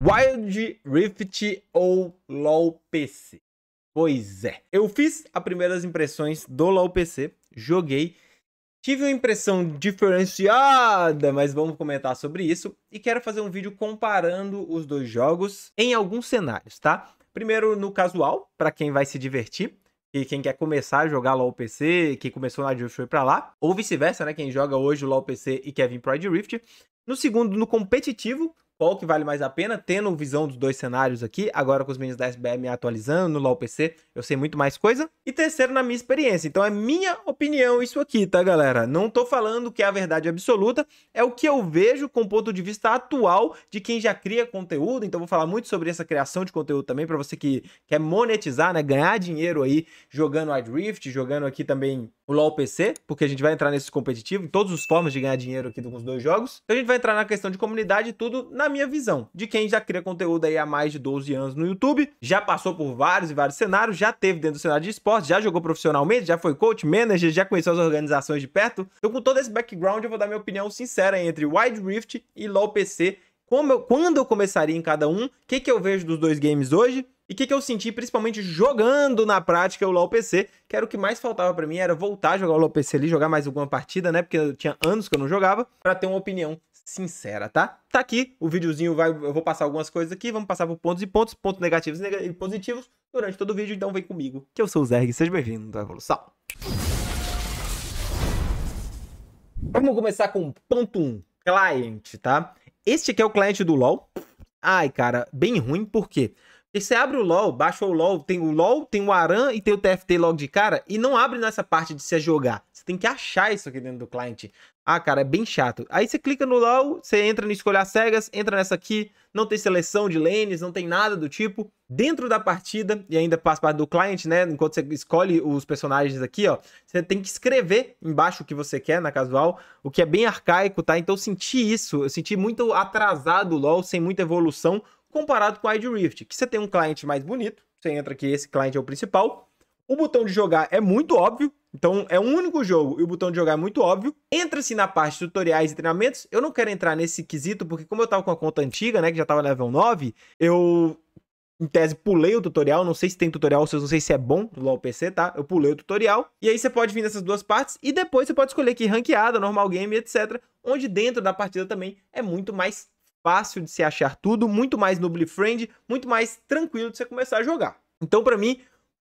Wild Rift ou LoL PC? Pois é, eu fiz as primeiras impressões do LoL PC, joguei, tive uma impressão diferenciada, mas vamos comentar sobre isso e quero fazer um vídeo comparando os dois jogos em alguns cenários, tá? Primeiro no casual, para quem vai se divertir, e quem quer começar a jogar LoL PC, que começou na Rift foi para lá, ou vice-versa, né, quem joga hoje o LoL PC e quer vir pro Wild Rift. No segundo, no competitivo, qual que vale mais a pena, tendo visão dos dois cenários aqui, agora com os meninos da SBM atualizando no LoL PC, eu sei muito mais coisa. E terceiro, na minha experiência. Então é minha opinião isso aqui, tá, galera? Não tô falando que é a verdade absoluta, é o que eu vejo com o ponto de vista atual de quem já cria conteúdo, então vou falar muito sobre essa criação de conteúdo também para você que quer monetizar, né, ganhar dinheiro aí jogando Adrift, jogando aqui também o LoL PC, porque a gente vai entrar nesse competitivo, em todas as formas de ganhar dinheiro aqui com os dois jogos. Então a gente vai entrar na questão de comunidade e tudo, na minha visão, de quem já cria conteúdo aí há mais de 12 anos no YouTube, já passou por vários e vários cenários, já teve dentro do cenário de esportes, já jogou profissionalmente, já foi coach, manager, já conheceu as organizações de perto. Então com todo esse background eu vou dar minha opinião sincera entre Wide Rift e LoL PC, como eu, quando eu começaria em cada um, o que, que eu vejo dos dois games hoje, e o que, que eu senti, principalmente jogando na prática o LoL PC, que era o que mais faltava para mim, era voltar a jogar o LoL PC ali, jogar mais alguma partida, né? Porque tinha anos que eu não jogava, para ter uma opinião sincera, tá? Tá aqui, o videozinho vai, eu vou passar algumas coisas aqui, vamos passar por pontos e pontos, pontos negativos e positivos durante todo o vídeo, então vem comigo, que eu sou o Zerg, seja bem-vindo à Evolução. Vamos começar com ponto 1, um, cliente, tá? Este aqui é o cliente do LoL. Ai, cara, bem ruim, por quê? Porque porque você abre o LoL, baixa o LoL, tem o LoL, tem o Aran e tem o TFT logo de cara, e não abre nessa parte de se é jogar. Você tem que achar isso aqui dentro do cliente. Ah, cara, é bem chato. Aí você clica no LoL, você entra no Escolher Cegas, entra nessa aqui, não tem seleção de lanes, não tem nada do tipo. Dentro da partida, e ainda faz parte do client, né? Enquanto você escolhe os personagens aqui, ó, você tem que escrever embaixo o que você quer na casual, o que é bem arcaico, tá? Então eu senti isso, eu senti muito atrasado o LoL, sem muita evolução, comparado com o iDrift, Rift, que você tem um cliente mais bonito, você entra aqui, esse cliente é o principal. O botão de jogar é muito óbvio, então é um único jogo e o botão de jogar é muito óbvio. Entra-se na parte de tutoriais e treinamentos. Eu não quero entrar nesse quesito, porque como eu tava com a conta antiga, né, que já tava level 9, eu em tese, pulei o tutorial. Não sei se tem tutorial, se eu não sei se é bom do LoL PC, tá? Eu pulei o tutorial. E aí você pode vir nessas duas partes. E depois você pode escolher aqui ranqueada, normal game, etc. Onde dentro da partida também é muito mais fácil de se achar tudo, muito mais no Friend, muito mais tranquilo de você começar a jogar. Então, para mim,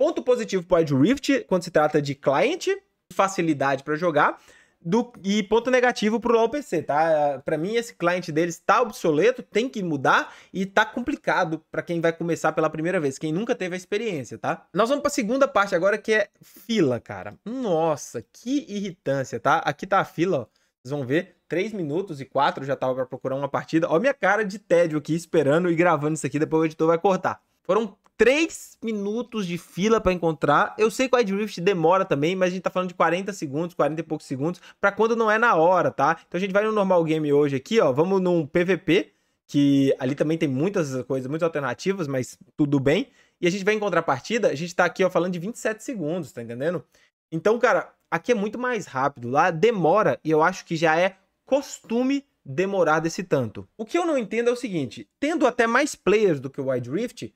ponto positivo para o Rift quando se trata de client, facilidade para jogar, do, e ponto negativo pro o PC, tá? Para mim esse cliente deles tá obsoleto, tem que mudar e tá complicado para quem vai começar pela primeira vez, quem nunca teve a experiência, tá? Nós vamos para a segunda parte agora que é fila, cara. Nossa, que irritância, tá? Aqui tá a fila, ó. Vocês vão ver, 3 minutos e 4 já tava para procurar uma partida. Ó minha cara de tédio aqui esperando e gravando isso aqui, depois o editor vai cortar. Foram 3 minutos de fila para encontrar. Eu sei que o Adrift demora também, mas a gente tá falando de 40 segundos, 40 e poucos segundos, para quando não é na hora, tá? Então a gente vai no normal game hoje aqui, ó, vamos num PVP, que ali também tem muitas coisas, muitas alternativas, mas tudo bem. E a gente vai encontrar a partida, a gente tá aqui, ó, falando de 27 segundos, tá entendendo? Então, cara, Aqui é muito mais rápido, lá demora e eu acho que já é costume demorar desse tanto. O que eu não entendo é o seguinte, tendo até mais players do que o Wide Rift,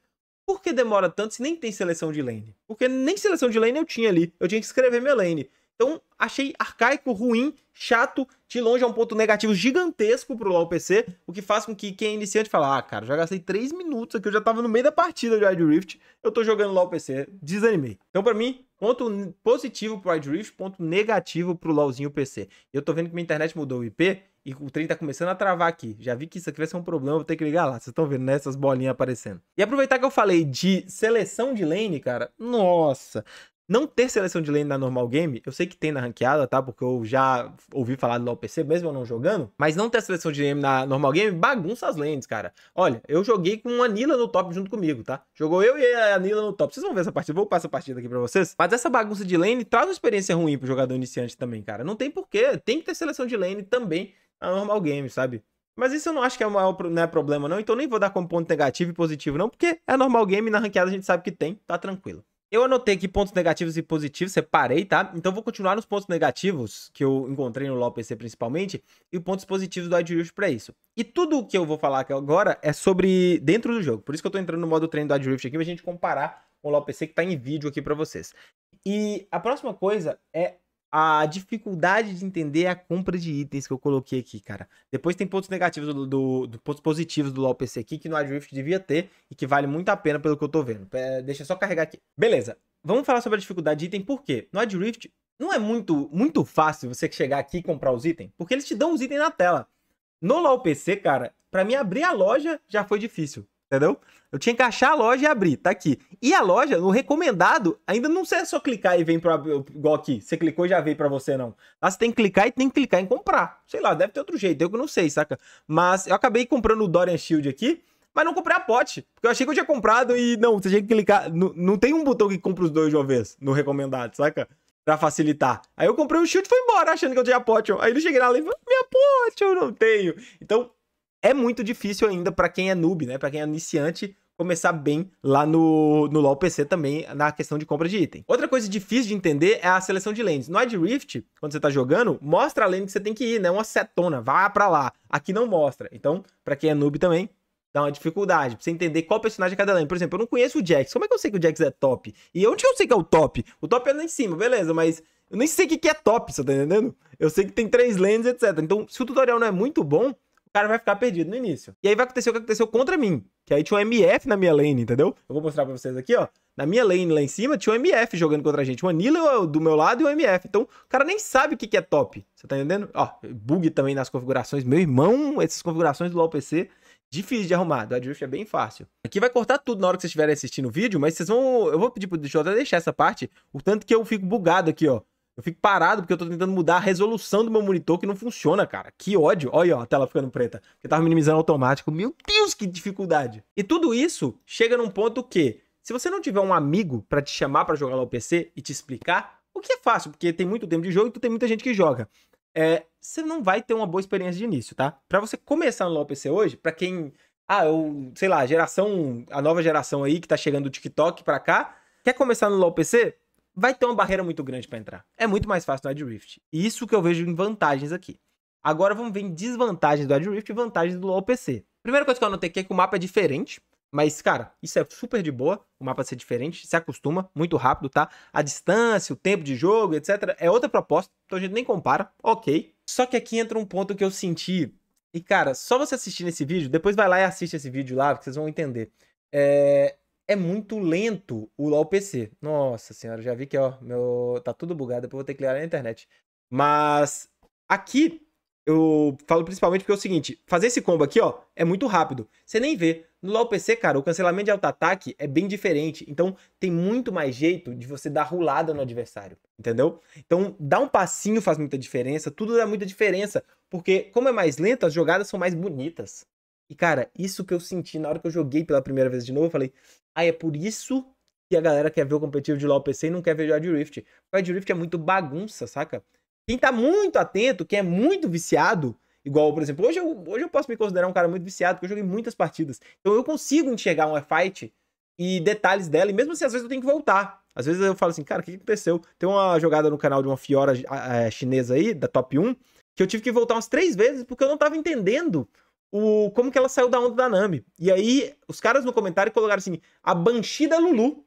por que demora tanto se nem tem seleção de lane? Porque nem seleção de lane eu tinha ali, eu tinha que escrever minha lane. Então, achei arcaico, ruim, chato. De longe é um ponto negativo gigantesco pro LoL PC, o que faz com que quem é iniciante fale, ah, cara, já gastei 3 minutos aqui, eu já tava no meio da partida de Wild Rift, eu tô jogando LoL PC, desanimei. Então, para mim, ponto positivo pro Wild Rift, ponto negativo pro LoLzinho PC. Eu tô vendo que minha internet mudou o IP, e o trem tá começando a travar aqui. Já vi que isso aqui vai ser um problema, vou ter que ligar lá. Vocês estão vendo, né? Essas bolinhas aparecendo. E aproveitar que eu falei de seleção de lane, cara. Nossa. Não ter seleção de lane na normal game, eu sei que tem na ranqueada, tá? Porque eu já ouvi falar do LoL PC, mesmo eu não jogando. Mas não ter seleção de lane na normal game bagunça as lanes, cara. Olha, eu joguei com a Nila no top junto comigo, tá? Jogou eu e a Nila no top. Vocês vão ver essa partida, vou passar essa partida aqui pra vocês. Mas essa bagunça de lane traz uma experiência ruim pro jogador iniciante também, cara. Não tem porquê, tem que ter seleção de lane também na normal game, sabe? Mas isso eu não acho que é o maior não é problema, não. Então nem vou dar como ponto negativo e positivo, não, porque é normal game na ranqueada a gente sabe que tem, tá tranquilo. Eu anotei aqui pontos negativos e positivos, separei, tá? Então vou continuar nos pontos negativos que eu encontrei no LoL PC principalmente e pontos positivos do Adjudice para isso. E tudo o que eu vou falar aqui agora é sobre dentro do jogo. Por isso que eu tô entrando no modo treino do Adjudice aqui pra gente comparar com o LoL PC que tá em vídeo aqui para vocês. E a próxima coisa é a dificuldade de entender a compra de itens que eu coloquei aqui, cara. Depois tem pontos negativos do, do, do pontos positivos do LoL PC aqui que no Adrift devia ter e que vale muito a pena pelo que eu tô vendo. É, deixa eu só carregar aqui. Beleza. Vamos falar sobre a dificuldade de item por quê? No Adrift não é muito muito fácil você chegar aqui e comprar os itens, porque eles te dão os itens na tela. No LoL PC, cara, para mim abrir a loja já foi difícil entendeu? Eu tinha que achar a loja e abrir, tá aqui. E a loja, no recomendado, ainda não é só clicar e vem para igual aqui. Você clicou e já veio para você, não. Lá ah, você tem que clicar e tem que clicar em comprar. Sei lá, deve ter outro jeito, eu que não sei, saca? Mas eu acabei comprando o Dorian Shield aqui, mas não comprei a pote. Porque eu achei que eu tinha comprado e não, você tinha que clicar. Não, não tem um botão que compra os dois de uma vez no recomendado, saca? Pra facilitar. Aí eu comprei o shield e fui embora, achando que eu tinha pote. Aí eu cheguei lá e falei, minha pote eu não tenho. Então, é muito difícil ainda para quem é noob, né? Para quem é iniciante, começar bem lá no, no LoL PC também na questão de compra de item. Outra coisa difícil de entender é a seleção de lanes. No Ad Rift, quando você tá jogando, mostra a lane que você tem que ir, né? Uma setona, vá para lá. Aqui não mostra. Então, para quem é noob também, dá uma dificuldade pra você entender qual personagem é cada lane. Por exemplo, eu não conheço o Jax. Como é que eu sei que o Jax é top? E onde que eu sei que é o top? O top é lá em cima, beleza, mas eu nem sei o que é top, você tá entendendo? Eu sei que tem três lanes, etc. Então, se o tutorial não é muito bom, cara vai ficar perdido no início. E aí vai acontecer o que aconteceu contra mim. Que aí tinha um MF na minha lane, entendeu? Eu vou mostrar pra vocês aqui, ó. Na minha lane lá em cima tinha um MF jogando contra a gente. O Anila do meu lado e o MF. Então o cara nem sabe o que, é top. Você tá entendendo? Ó, bug também nas configurações. Meu irmão, essas configurações do LoL PC. Difícil de arrumar, do Adrift é bem fácil. Aqui vai cortar tudo na hora que vocês estiverem assistindo o vídeo, mas vocês vão... Eu vou pedir pro até deixar essa parte, o tanto que eu fico bugado aqui, ó. Eu fico parado porque eu tô tentando mudar a resolução do meu monitor que não funciona, cara. Que ódio. Olha ó, a tela ficando preta. Porque tava minimizando automático. Meu Deus, que dificuldade. E tudo isso chega num ponto que, se você não tiver um amigo para te chamar para jogar lá o PC e te explicar, o que é fácil, porque tem muito tempo de jogo e tu tem muita gente que joga. É, você não vai ter uma boa experiência de início, tá? Para você começar no LoL PC hoje, para quem, ah, eu, sei lá, geração, a nova geração aí que tá chegando do TikTok para cá, quer começar no LoL PC, vai ter uma barreira muito grande para entrar. É muito mais fácil no AdRift. Rift. Isso que eu vejo em vantagens aqui. Agora vamos ver em desvantagens do AdRift Rift e vantagens do Low PC. Primeira coisa que eu anotei aqui é que o mapa é diferente. Mas, cara, isso é super de boa. O mapa ser diferente, se acostuma muito rápido, tá? A distância, o tempo de jogo, etc. É outra proposta. Então a gente nem compara. Ok. Só que aqui entra um ponto que eu senti. E, cara, só você assistir nesse vídeo, depois vai lá e assiste esse vídeo lá, que vocês vão entender. É, é muito lento o LoL PC. Nossa senhora, já vi que ó, meu tá tudo bugado, depois vou ter que ligar na internet. Mas aqui eu falo principalmente porque é o seguinte, fazer esse combo aqui, ó, é muito rápido. Você nem vê. No LoL PC, cara, o cancelamento de auto-ataque é bem diferente. Então, tem muito mais jeito de você dar rulada no adversário, entendeu? Então, dar um passinho faz muita diferença, tudo dá muita diferença. Porque, como é mais lento, as jogadas são mais bonitas. E, cara, isso que eu senti na hora que eu joguei pela primeira vez de novo, eu falei, ah, é por isso que a galera quer ver o competitivo de LoL PC e não quer ver o de Rift. O de Rift é muito bagunça, saca? Quem tá muito atento, quem é muito viciado, igual, por exemplo, hoje eu, hoje eu posso me considerar um cara muito viciado, porque eu joguei muitas partidas. Então eu consigo enxergar uma fight e detalhes dela, e mesmo assim, às vezes eu tenho que voltar. Às vezes eu falo assim, cara, o que aconteceu? Tem uma jogada no canal de uma Fiora ah, é, chinesa aí, da top 1, que eu tive que voltar umas três vezes porque eu não tava entendendo o como que ela saiu da onda da Nami. E aí, os caras no comentário colocaram assim, a Banshee da Lulu,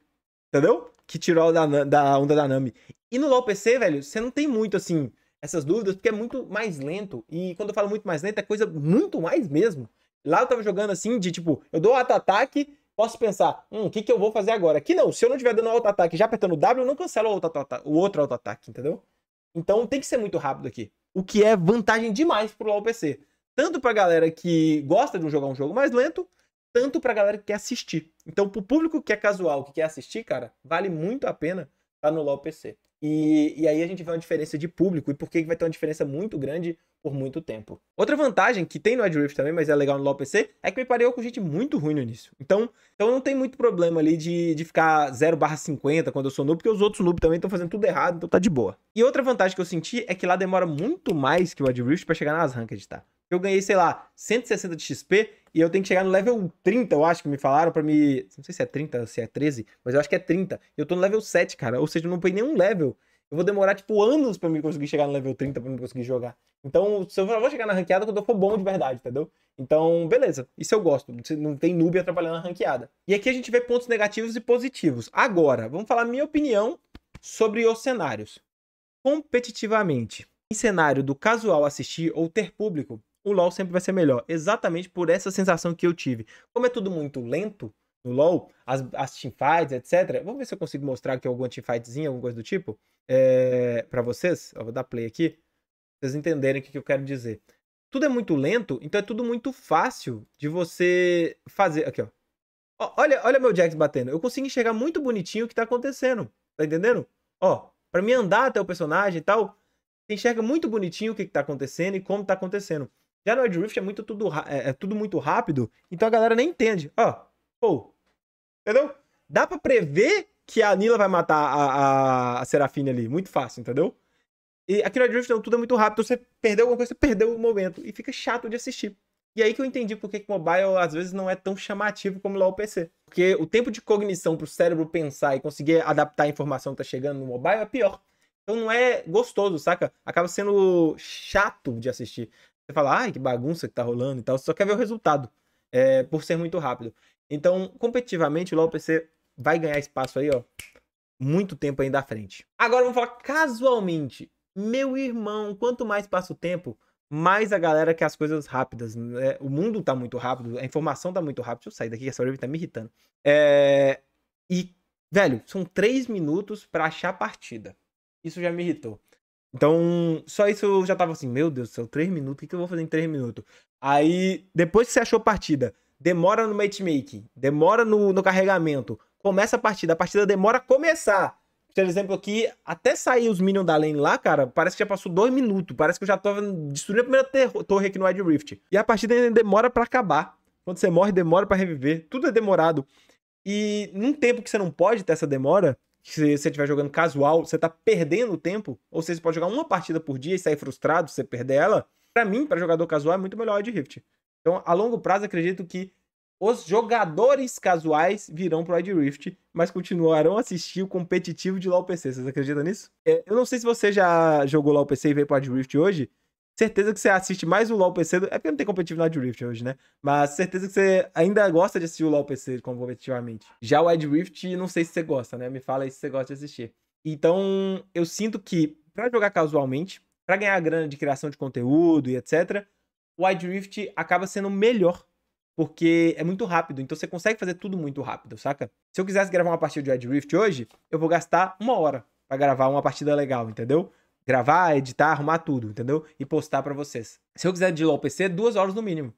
entendeu? Que tirou da, da onda da Nami. E no LoL PC, velho, você não tem muito, assim, essas dúvidas, porque é muito mais lento. E quando eu falo muito mais lento, é coisa muito mais mesmo. Lá eu tava jogando assim, de tipo, eu dou auto-ataque, posso pensar, hum, o que, que eu vou fazer agora? Aqui não, se eu não estiver dando auto-ataque já apertando W, eu não cancelo o, o outro auto-ataque, entendeu? Então tem que ser muito rápido aqui. O que é vantagem demais pro LoL PC. Tanto pra galera que gosta de jogar um jogo mais lento, tanto pra galera que quer assistir. Então, pro público que é casual, que quer assistir, cara, vale muito a pena tá no LoL PC. E, e aí a gente vê uma diferença de público e por que vai ter uma diferença muito grande por muito tempo. Outra vantagem que tem no Edrift também, mas é legal no LoL PC, é que me parei com gente muito ruim no início. Então, então não tem muito problema ali de, de ficar 0 barra 50 quando eu sou noob, porque os outros noob também estão fazendo tudo errado, então tá de boa. E outra vantagem que eu senti é que lá demora muito mais que o Edrift para pra chegar nas ranked, tá? Eu ganhei, sei lá, 160 de XP e eu tenho que chegar no level 30, eu acho que me falaram para me, não sei se é 30 ou se é 13, mas eu acho que é 30. Eu tô no level 7, cara, ou seja, eu não peguei nenhum level. Eu vou demorar tipo anos para me conseguir chegar no level 30 para me conseguir jogar. Então, se eu vou chegar na ranqueada quando eu for bom de verdade, entendeu? Então, beleza. Isso eu gosto. Não tem noob atrapalhando a ranqueada. E aqui a gente vê pontos negativos e positivos. Agora, vamos falar minha opinião sobre os cenários. Competitivamente, em cenário do casual assistir ou ter público, o LoL sempre vai ser melhor. Exatamente por essa sensação que eu tive. Como é tudo muito lento no LoL, as, as teamfights, etc. Vamos ver se eu consigo mostrar aqui alguma teamfightzinha, alguma coisa do tipo, é, para vocês. Eu vou dar play aqui, pra vocês entenderem o que, que eu quero dizer. Tudo é muito lento, então é tudo muito fácil de você fazer. Aqui, ó. ó olha, olha meu Jax batendo. Eu consigo enxergar muito bonitinho o que tá acontecendo. Tá entendendo? Ó, para mim andar até o personagem e tal, você enxerga muito bonitinho o que, que tá acontecendo e como tá acontecendo. Já no Wild Rift é muito tudo, é, é tudo muito rápido, então a galera nem entende. Ó, pô, entendeu? Dá pra prever que a Nila vai matar a, a, a Serafine ali, muito fácil, entendeu? E aqui no Wild Rift não, tudo é muito rápido, então você perdeu alguma coisa, você perdeu o momento, e fica chato de assistir. E aí que eu entendi porque que mobile às vezes não é tão chamativo como lá o PC. Porque o tempo de cognição pro cérebro pensar e conseguir adaptar a informação que tá chegando no mobile é pior. Então não é gostoso, saca? Acaba sendo chato de assistir. Você fala, ai, que bagunça que tá rolando e tal. Você só quer ver o resultado, é, por ser muito rápido. Então, competitivamente, o PC vai ganhar espaço aí, ó. Muito tempo ainda à frente. Agora vamos falar casualmente. Meu irmão, quanto mais passa o tempo, mais a galera quer as coisas rápidas. Né? O mundo tá muito rápido, a informação tá muito rápida. Deixa eu sair daqui, que essa web tá me irritando. É... E, velho, são três minutos para achar partida. Isso já me irritou. Então, só isso eu já tava assim, meu Deus do céu, 3 minutos, o que, eu vou fazer em 3 minutos? Aí, depois que você achou a partida, demora no matchmaking, demora no, no carregamento, começa a partida, a partida demora a começar. Por exemplo, aqui, até sair os minions da lane lá, cara, parece que já passou dois minutos. Parece que eu já tô destruindo a primeira torre aqui no Wild Rift. E a partida ainda demora para acabar. Quando você morre, demora para reviver. Tudo é demorado. E num tempo que você não pode ter essa demora, se você estiver jogando casual, você está perdendo tempo, ou seja, você pode jogar uma partida por dia e sair frustrado se você perder ela. Para mim, para jogador casual, é muito melhor de Rift. Então, a longo prazo, acredito que os jogadores casuais virão pro Wild Rift, mas continuarão a assistir o competitivo de LoL PC. Vocês acreditam nisso? É, eu não sei se você já jogou LoL PC e veio pro Wild Rift hoje, Certeza que você assiste mais o LoL PC. Do... É porque não tem no de Rift hoje, né? Mas certeza que você ainda gosta de assistir o LoL PC competitivamente. Já o Ed Rift, não sei se você gosta, né? Me fala aí se você gosta de assistir. Então, eu sinto que para jogar casualmente, para ganhar grana de criação de conteúdo e etc, o Ed Rift acaba sendo melhor porque é muito rápido, então você consegue fazer tudo muito rápido, saca? Se eu quisesse gravar uma partida de Red Rift hoje, eu vou gastar uma hora para gravar uma partida legal, entendeu? gravar, editar, arrumar tudo, entendeu? E postar para vocês. Se eu quiser de low PC, duas horas no mínimo.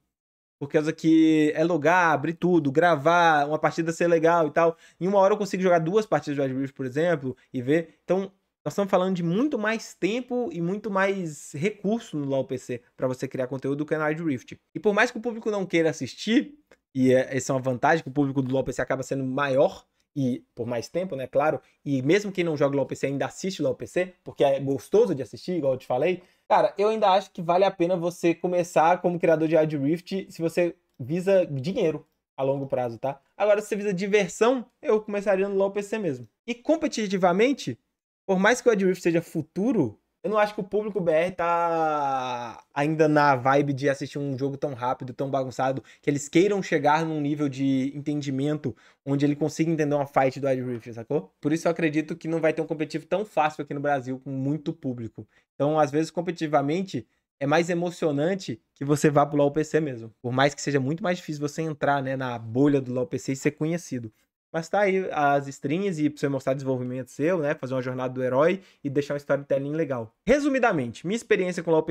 Por causa que é logar, abrir tudo, gravar, uma partida ser legal e tal. Em uma hora eu consigo jogar duas partidas de Wild Rift, por exemplo, e ver. Então, nós estamos falando de muito mais tempo e muito mais recurso no low PC para você criar conteúdo do que na Rift. E por mais que o público não queira assistir, e é, essa é uma vantagem que o público do low PC acaba sendo maior, e por mais tempo, né, claro, e mesmo quem não joga no PC ainda assiste no PC, porque é gostoso de assistir, igual eu te falei, cara, eu ainda acho que vale a pena você começar como criador de Wild Rift se você visa dinheiro a longo prazo, tá? Agora, se você visa diversão, eu começaria no PC mesmo. E competitivamente, por mais que o Wild Rift seja futuro, eu não acho que o público BR tá ainda na vibe de assistir um jogo tão rápido, tão bagunçado, que eles queiram chegar num nível de entendimento onde ele consiga entender uma fight do Ed Rift, sacou? Por isso eu acredito que não vai ter um competitivo tão fácil aqui no Brasil com muito público. Então, às vezes, competitivamente, é mais emocionante que você vá pro LoL PC mesmo. Por mais que seja muito mais difícil você entrar né, na bolha do LoL PC e ser conhecido. Mas tá aí as estrinhas e pra você mostrar desenvolvimento seu, né? Fazer uma jornada do herói e deixar um storytelling legal. Resumidamente, minha experiência com o LoL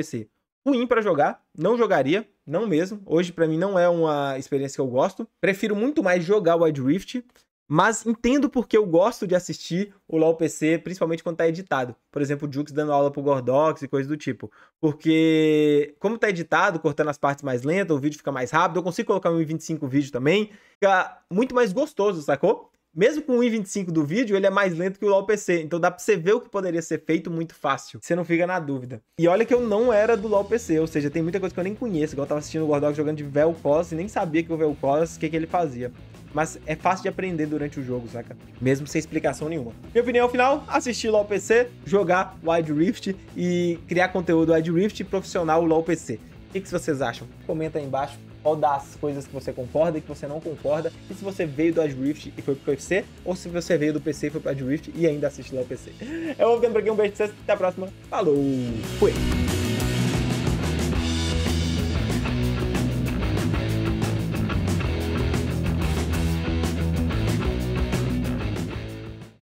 Ruim para jogar, não jogaria, não mesmo. Hoje para mim não é uma experiência que eu gosto. Prefiro muito mais jogar o Wild Rift. Mas entendo porque eu gosto de assistir o LoL PC, principalmente quando tá editado. Por exemplo, o dando aula pro Gordox e coisa do tipo. Porque, como tá editado, cortando as partes mais lentas, o vídeo fica mais rápido, eu consigo colocar um 25 vídeo também. Fica muito mais gostoso, sacou? Mesmo com o 1,25 do vídeo, ele é mais lento que o LoL PC. Então dá pra você ver o que poderia ser feito muito fácil. Você não fica na dúvida. E olha que eu não era do LoL PC, ou seja, tem muita coisa que eu nem conheço. Igual eu tava assistindo o Gordog jogando de Velcos e nem sabia que o Velcos, o que, que ele fazia mas é fácil de aprender durante o jogo, saca? Mesmo sem explicação nenhuma. Minha opinião final, assistir LoL PC, jogar Wide Rift e criar conteúdo Wide Rift profissional LoL PC. O que, que vocês acham? Comenta aí embaixo qual das coisas que você concorda e que você não concorda, e se você veio do Rift e foi pro PC, ou se você veio do PC e foi pro Rift e ainda assiste LoL PC. Eu vou ficando por aqui, um beijo pra vocês, até a próxima, falou, fui!